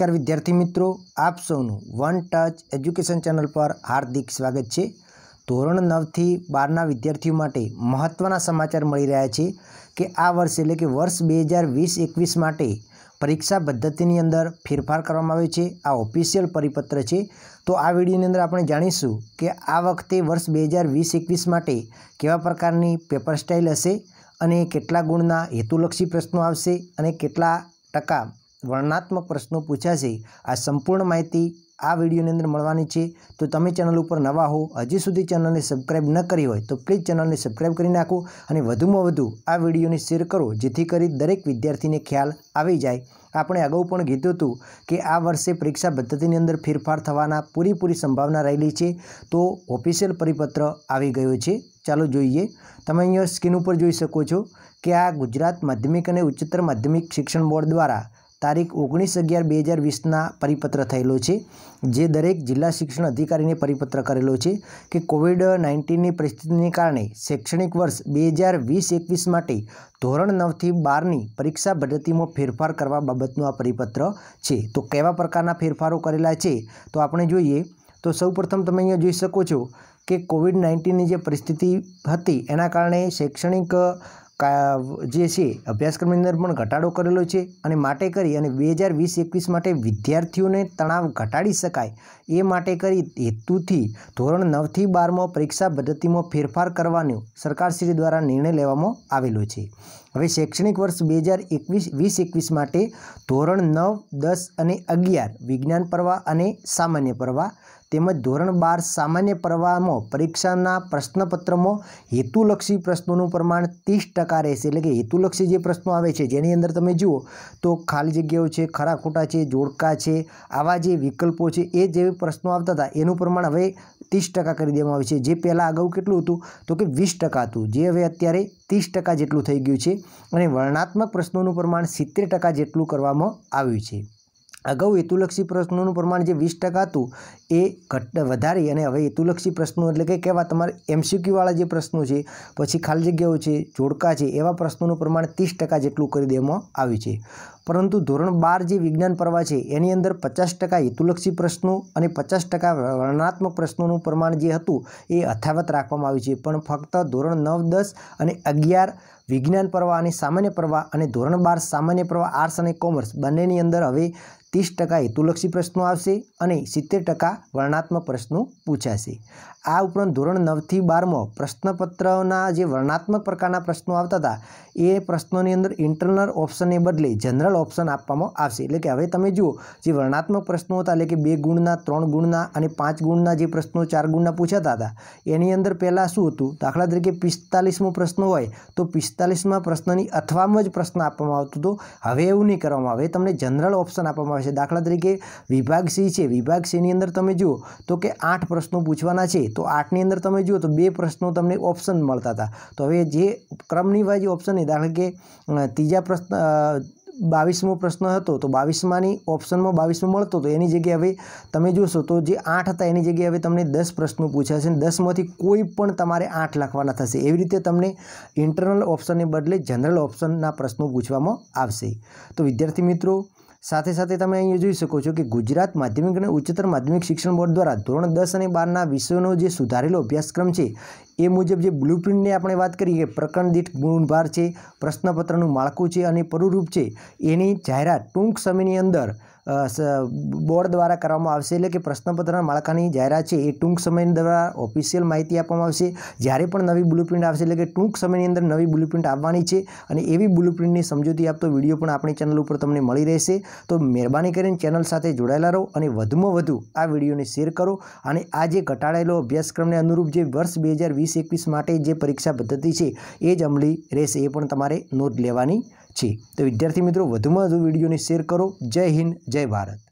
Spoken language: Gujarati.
નમસ્કાર વિદ્યાર્થી મિત્રો આપ સૌનું વન ટચ એજ્યુકેશન ચેનલ પર હાર્દિક સ્વાગત છે ધોરણ નવથી બારના વિદ્યાર્થીઓ માટે મહત્ત્વના સમાચાર મળી રહ્યા છે કે આ વર્ષ એટલે કે વર્ષ બે હજાર વીસ એકવીસ માટે પરીક્ષા પદ્ધતિની અંદર ફેરફાર કરવામાં આવ્યો છે આ ઓફિશિયલ પરિપત્ર છે તો આ વિડીયોની અંદર આપણે જાણીશું કે આ વખતે વર્ષ બે હજાર વીસ એકવીસ માટે કેવા પ્રકારની પેપર સ્ટાઇલ હશે અને કેટલા ગુણના હેતુલક્ષી પ્રશ્નો આવશે અને કેટલા ટકા વર્ણનાત્મક પ્રશ્નો પૂછ્યા છે આ સંપૂર્ણ માહિતી આ વિડીયોની અંદર મળવાની છે તો તમે ચેનલ ઉપર નવા હો હજી સુધી ચેનલને સબસ્ક્રાઈબ ન કરી હોય તો પ્લીઝ ચેનલને સબસ્ક્રાઈબ કરી નાખો અને વધુમાં વધુ આ વિડીયોને શેર કરો જેથી કરી દરેક વિદ્યાર્થીને ખ્યાલ આવી જાય આપણે અગાઉ પણ કીધું હતું કે આ વર્ષે પરીક્ષા પદ્ધતિની અંદર ફેરફાર થવાના પૂરીપૂરી સંભાવના રહેલી છે તો ઓફિશિયલ પરિપત્ર આવી ગયો છે ચાલો જોઈએ તમે અહીંયા સ્ક્રીન ઉપર જોઈ શકો છો કે આ ગુજરાત માધ્યમિક અને ઉચ્ચતર માધ્યમિક શિક્ષણ બોર્ડ દ્વારા તારીખ ઓગણીસ અગિયાર બે હજાર વીસના પરિપત્ર થયેલો છે જે દરેક જિલ્લા શિક્ષણ અધિકારીને પરિપત્ર કરેલો છે કે કોવિડ નાઇન્ટીનની પરિસ્થિતિને કારણે શૈક્ષણિક વર્ષ બે હજાર વીસ એકવીસ માટે ધોરણ નવથી બારની પરીક્ષા પદ્ધતિમાં ફેરફાર કરવા બાબતનો આ પરિપત્ર છે તો કેવા પ્રકારના ફેરફારો કરેલા છે તો આપણે જોઈએ તો સૌપ્રથમ તમે અહીંયા જોઈ શકો છો કે કોવિડ નાઇન્ટીનની જે પરિસ્થિતિ હતી એના કારણે શૈક્ષણિક જે છે અભ્યાસક્રમની અંદર પણ ઘટાડો કરેલો છે અને માટે કરી અને બે હજાર વીસ એકવીસ માટે વિદ્યાર્થીઓને તણાવ ઘટાડી શકાય એ માટે કરી હેતુથી ધોરણ નવથી બારમાં પરીક્ષા પદ્ધતિમાં ફેરફાર કરવાનો સરકારશ્રી દ્વારા નિર્ણય લેવામાં આવેલો છે હવે શૈક્ષણિક વર્ષ બે હજાર એકવીસ વીસ એકવીસ માટે ધોરણ નવ દસ અને અગિયાર વિજ્ઞાન પરવા અને સામાન્ય પ્રવાહ તેમજ ધોરણ બાર સામાન્ય પ્રવાહમાં પરીક્ષાના પ્રશ્નપત્રમાં હેતુલક્ષી પ્રશ્નોનું પ્રમાણ ત્રીસ ટકા રહેશે એટલે કે હેતુલક્ષી જે પ્રશ્નો આવે છે જેની અંદર તમે જુઓ તો ખાલી જગ્યાઓ છે ખરા ખોટા છે જોડકા છે આવા જે વિકલ્પો છે એ જે પ્રશ્નો આવતા હતા એનું પ્રમાણ હવે ત્રીસ ટકા કરી દેવામાં આવે છે જે પહેલાં અગાઉ કેટલું હતું તો કે વીસ ટકા હતું જે હવે અત્યારે ત્રીસ ટકા જેટલું થઈ ગયું છે અને વર્ણાત્મક પ્રશ્નોનું પ્રમાણ સિત્તેર ટકા જેટલું કરવામાં આવ્યું છે અગાઉ હેતુલક્ષી પ્રશ્નોનું પ્રમાણ જે વીસ ટકા હતું એ ઘટ વધારી અને હવે હેતુલક્ષી પ્રશ્નો એટલે કે કહેવા તમારે એમસીક્યુવાળા જે પ્રશ્નો છે પછી ખાલી જગ્યાઓ છે જોડકા છે એવા પ્રશ્નોનું પ્રમાણ ત્રીસ ટકા જેટલું કરી દેવામાં આવ્યું છે પરંતુ ધોરણ બાર જે વિજ્ઞાન પ્રવાહ છે એની અંદર પચાસ ટકા હેતુલક્ષી પ્રશ્નો અને પચાસ ટકા વર્ણનાત્મક પ્રશ્નોનું પ્રમાણ જે હતું એ અથાવત રાખવામાં આવ્યું છે પણ ફક્ત ધોરણ નવ દસ અને અગિયાર વિજ્ઞાન પ્રવાહ અને સામાન્ય પ્રવાહ અને ધોરણ બાર સામાન્ય પ્રવાહ આર્ટ્સ અને કોમર્સ બંનેની અંદર હવે ત્રીસ ટકા હેતુલક્ષી પ્રશ્નો આવશે અને સિત્તેર ટકા વર્ણાત્મક પ્રશ્નો પૂછાશે આ ઉપરાંત ધોરણ નવથી બારમાં પ્રશ્નપત્રના જે વર્ણાત્મક પ્રકારના પ્રશ્નો આવતા હતા એ પ્રશ્નોની અંદર ઇન્ટરનલ ઓપ્શનને બદલે જનરલ જનરલ ઓપ્શન આપવામાં આવશે એટલે કે હવે તમે જુઓ જે વર્ણાત્મક પ્રશ્નો હતા એટલે કે બે ગુણના ત્રણ ગુણના અને પાંચ ગુણના જે પ્રશ્નો ચાર ગુણના પૂછાતા હતા એની અંદર પહેલાં શું હતું દાખલા તરીકે પિસ્તાલીસમો પ્રશ્ન હોય તો પિસ્તાલીસમાં પ્રશ્નની અથવામાં જ પ્રશ્ન આપવામાં આવતો હતો હવે એવું નહીં કરવામાં આવે તમને જનરલ ઓપ્શન આપવામાં આવે છે દાખલા તરીકે વિભાગ સી છે વિભાગ સીની અંદર તમે જુઓ તો કે આઠ પ્રશ્નો પૂછવાના છે તો આઠની અંદર તમે જુઓ તો બે પ્રશ્નો તમને ઓપ્શન મળતા હતા તો હવે જે ક્રમની વાઇઝ ઓપ્શન દાખલા કે ત્રીજા પ્રશ્ન બાવીસમો પ્રશ્ન હતો તો બાવીસમાંની ઓપ્શનમાં બાવીસમો મળતો હતો એની જગ્યાએ હવે તમે જોશો તો જે આઠ હતા એની જગ્યાએ હવે તમને દસ પ્રશ્નો પૂછ્યા છે અને દસમાંથી કોઈ પણ તમારે આઠ લખવાના થશે એવી રીતે તમને ઇન્ટરનલ ઓપ્શનને બદલે જનરલ ઓપ્શનના પ્રશ્નો પૂછવામાં આવશે તો વિદ્યાર્થી મિત્રો સાથે સાથે તમે અહીંયા જોઈ શકો છો કે ગુજરાત માધ્યમિક અને ઉચ્ચતર માધ્યમિક શિક્ષણ બોર્ડ દ્વારા ધોરણ દસ અને બારના વિષયોનો જે સુધારેલો અભ્યાસક્રમ છે એ મુજબ જે બ્લુપ્રિન્ટની આપણે વાત કરીએ કે પ્રકરણ દીઠ ગુણભાર છે પ્રશ્નપત્રનું માળખું છે અને પરુરૂપ છે એની જાહેરાત ટૂંક સમયની અંદર બોર્ડ દ્વારા કરવામાં આવશે એટલે કે પ્રશ્નપત્રના માળખાની જાહેરાત છે એ ટૂંક સમય દ્વારા ઓફિશિયલ માહિતી આપવામાં આવશે જ્યારે પણ નવી બ્લુ પ્રિન્ટ આવશે એટલે કે ટૂંક સમયની અંદર નવી બ્લુ પ્રિન્ટ આવવાની છે અને એવી બ્લુ પ્રિન્ટની સમજૂતી આપતો વિડીયો પણ આપણી ચેનલ ઉપર તમને મળી રહેશે તો મહેરબાની કરીને ચેનલ સાથે જોડાયેલા રહો અને વધુમાં વધુ આ વિડીયોને શેર કરો અને આ જે ઘટાડેલો અભ્યાસક્રમને અનુરૂપ જે વર્ષ બે હજાર વીસ વીસ એકવીસ માટે જે પરીક્ષા પદ્ધતિ છે એ જ અમલી રહેશે એ પણ તમારે નોંધ લેવાની છે તો વિદ્યાર્થી મિત્રો વધુમાં વધુ વિડીયોને શેર કરો જય હિન્દ જય ભારત